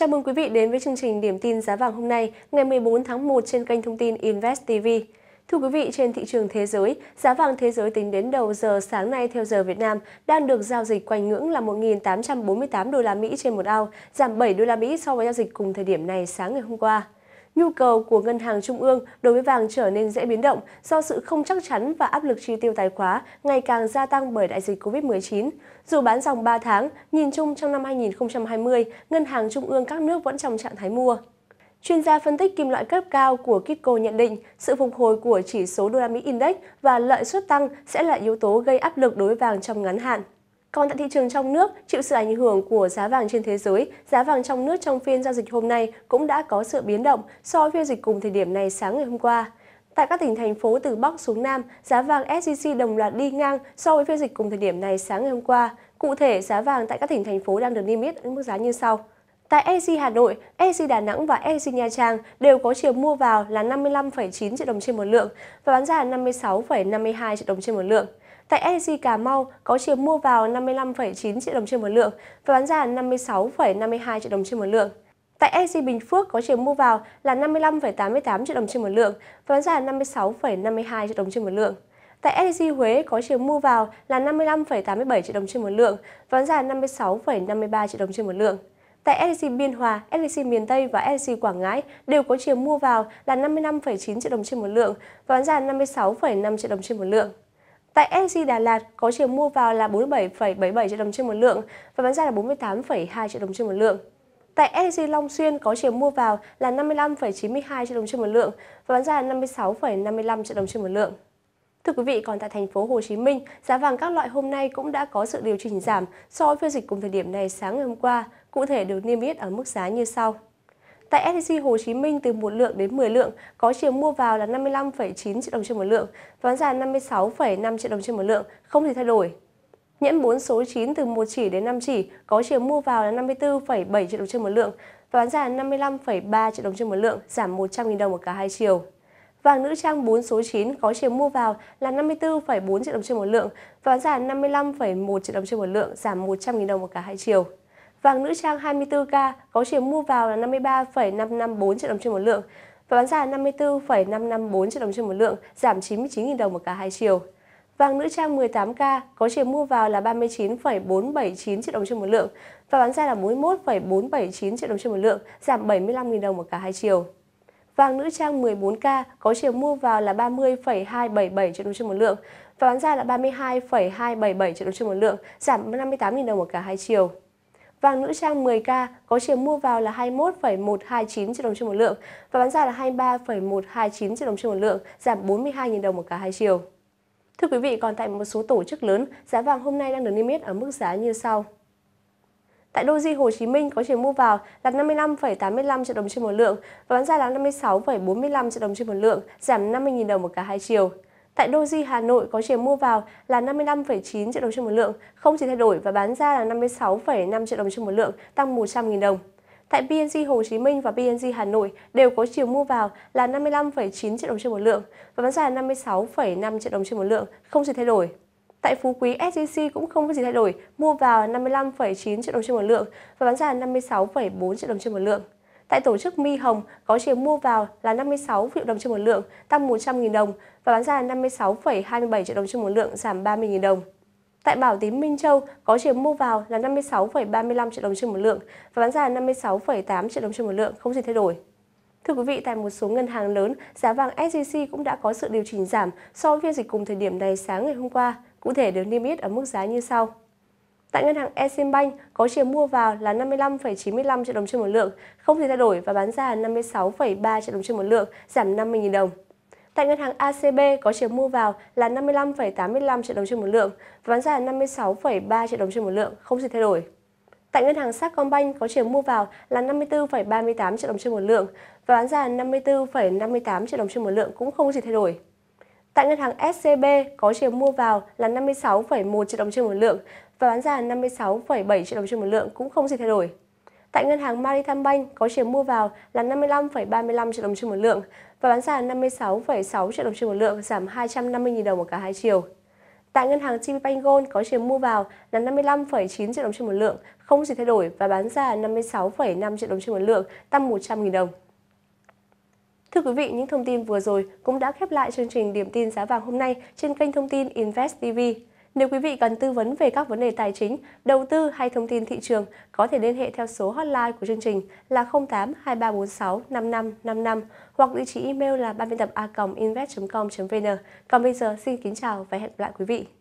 Chào mừng quý vị đến với chương trình Điểm tin giá vàng hôm nay, ngày 14 tháng 1 trên kênh thông tin Invest TV. Thưa quý vị, trên thị trường thế giới, giá vàng thế giới tính đến đầu giờ sáng nay theo giờ Việt Nam đang được giao dịch quanh ngưỡng là 1.848 đô la Mỹ trên một ao, giảm 7 đô la Mỹ so với giao dịch cùng thời điểm này sáng ngày hôm qua nhu cầu của ngân hàng trung ương đối với vàng trở nên dễ biến động do sự không chắc chắn và áp lực chi tiêu tài khóa ngày càng gia tăng bởi đại dịch Covid-19. Dù bán dòng 3 tháng, nhìn chung trong năm 2020, ngân hàng trung ương các nước vẫn trong trạng thái mua. Chuyên gia phân tích kim loại cấp cao của Kitco nhận định sự phục hồi của chỉ số đô la Mỹ Index và lợi suất tăng sẽ là yếu tố gây áp lực đối với vàng trong ngắn hạn. Còn tại thị trường trong nước, chịu sự ảnh hưởng của giá vàng trên thế giới, giá vàng trong nước trong phiên giao dịch hôm nay cũng đã có sự biến động so với phiên dịch cùng thời điểm này sáng ngày hôm qua. Tại các tỉnh thành phố từ Bắc xuống Nam, giá vàng SJC đồng loạt đi ngang so với phiên dịch cùng thời điểm này sáng ngày hôm qua. Cụ thể, giá vàng tại các tỉnh thành phố đang được niêm yết ở mức giá như sau. Tại EC Hà Nội, EC Đà Nẵng và EC Nha Trang đều có chiều mua vào là 55,9 triệu đồng trên một lượng và bán ra là 56,52 triệu đồng trên một lượng. Tại SJC Cà Mau có chiều mua vào 55,9 triệu đồng trên một lượng và bán ra 56,52 triệu đồng trên một lượng. Tại SJC Bình Phước có chiều mua vào là 55,88 triệu đồng trên một lượng và bán ra 56,52 triệu đồng trên một lượng. Tại SJC Huế có chiều mua vào là 55,87 triệu đồng trên một lượng và bán ra 56,53 triệu đồng trên một lượng. Tại SJC Biên Hòa, SJC miền Tây và SJC Quảng Ngãi đều có chiều mua vào là 55,9 triệu đồng trên một lượng và bán ra 56,5 triệu đồng trên một lượng. Tại SG Đà Lạt có chiều mua vào là 47,77 triệu đồng trên một lượng và bán ra là 48,2 triệu đồng trên một lượng. Tại SG Long Xuyên có chiều mua vào là 55,92 triệu đồng trên một lượng và bán ra là 56,55 triệu đồng trên một lượng. Thưa quý vị, còn tại thành phố Hồ Chí Minh, giá vàng các loại hôm nay cũng đã có sự điều chỉnh giảm so với phiên dịch cùng thời điểm này sáng ngày hôm qua, cụ thể được niêm yết ở mức giá như sau. Tại SJC Hồ Chí Minh từ 1 lượng đến 10 lượng có chiều mua vào là 55,9 triệu đồng trên một lượng và bán ra 56,5 triệu đồng trên một lượng, không gì thay đổi. Nhẫn 4 số 9 từ 1 chỉ đến 5 chỉ có chiều mua vào là 54,7 triệu đồng trên một lượng và bán ra 55,3 triệu đồng trên một lượng, giảm 100.000 đồng ở cả hai chiều. Vàng nữ trang 4 số 9 có chiều mua vào là 54,4 triệu đồng trên một lượng và giá 55,1 triệu đồng trên một lượng, giảm 100.000 đồng ở cả hai chiều. Vàng nữ trang 24K có chiều mua vào là 53,554 triệu đồng trên một lượng và bán ra là 54,554 triệu đồng trên một lượng, giảm 99.000 đồng một cả hai chiều. Vàng nữ trang 18K có chiều mua vào là 39,479 triệu đồng trên một lượng và bán ra là 41,479 triệu đồng trên một lượng, giảm 75.000 đồng một cả hai chiều. Vàng nữ trang 14K có chiều mua vào là 30,277 triệu đồng trên một lượng và bán ra là 32,277 triệu đồng trên một lượng, giảm 58.000 đồng một cả hai chiều. Vàng nữ trang 10K có chiều mua vào là 21,129 triệu đồng trên một lượng và bán ra là 23,129 triệu đồng trên một lượng, giảm 42.000 đồng một cả hai chiều. Thưa quý vị, còn tại một số tổ chức lớn, giá vàng hôm nay đang được niêm yết ở mức giá như sau. Tại Doji Hồ Chí Minh có chiều mua vào là 55,85 triệu đồng trên một lượng và bán ra là 56,45 triệu đồng trên một lượng, giảm 50.000 đồng một cả hai chiều. Tại Doji Hà Nội có chiều mua vào là 55,9 triệu đồng trên một lượng, không chỉ thay đổi và bán ra là 56,5 triệu đồng trên một lượng, tăng 100.000 đồng. Tại bng Hồ Chí Minh và bng Hà Nội đều có chiều mua vào là 55,9 triệu đồng trên một lượng và bán ra là 56,5 triệu đồng trên một lượng, không gì thay đổi. Tại Phú Quý SJC cũng không có gì thay đổi, mua vào 55,9 triệu đồng trên một lượng và bán ra là 56,4 triệu đồng trên một lượng. Tại tổ chức Mi Hồng có chiều mua vào là 56 triệu đồng trên một lượng, tăng 100.000 đồng và bán ra 56,27 triệu đồng trên một lượng, giảm 30.000 đồng. Tại Bảo Tín Minh Châu có chiều mua vào là 56,35 triệu đồng trên một lượng và bán ra 56,8 triệu đồng trên một lượng, không gì thay đổi. Thưa quý vị, tại một số ngân hàng lớn, giá vàng SJC cũng đã có sự điều chỉnh giảm so với phiên dịch cùng thời điểm này sáng ngày hôm qua, cụ thể được niêm yết ở mức giá như sau. Tại ngân hàng Eximbank có chiều mua vào là 55,95 triệu đồng trên một lượng, không gì thay đổi và bán ra 56,3 triệu đồng trên một lượng, giảm 50.000 đồng. Tại ngân hàng ACB có chiều mua vào là 55,85 triệu đồng trên một lượng và bán ra là 56,3 triệu đồng trên một lượng, không gì thay đổi. Tại ngân hàng Sacombank có chiều mua vào là 54,38 triệu đồng trên một lượng và bán ra là 54,58 triệu đồng trên một lượng cũng không gì thay đổi. Tại ngân hàng SCB có chiều mua vào là 56,1 triệu đồng trên một lượng và bán ra là 56,7 triệu đồng trên một lượng cũng không gì thay đổi. Tại ngân hàng Maritime Bank có chiều mua vào là 55,35 triệu đồng trên một lượng và bán ra 56,6 triệu đồng trên một lượng, giảm 250.000 đồng ở cả hai chiều. Tại ngân hàng TPBank Gold có chiều mua vào là 55,9 triệu đồng trên một lượng, không gì thay đổi và bán ra 56,5 triệu đồng trên một lượng, tăng 100.000 đồng. Thưa quý vị, những thông tin vừa rồi cũng đã khép lại chương trình điểm tin giá vàng hôm nay trên kênh thông tin Invest TV. Nếu quý vị cần tư vấn về các vấn đề tài chính, đầu tư hay thông tin thị trường, có thể liên hệ theo số hotline của chương trình là 08 2346 5555 hoặc địa chỉ email là ban biên tập a invest com vn Còn bây giờ xin kính chào và hẹn gặp lại quý vị.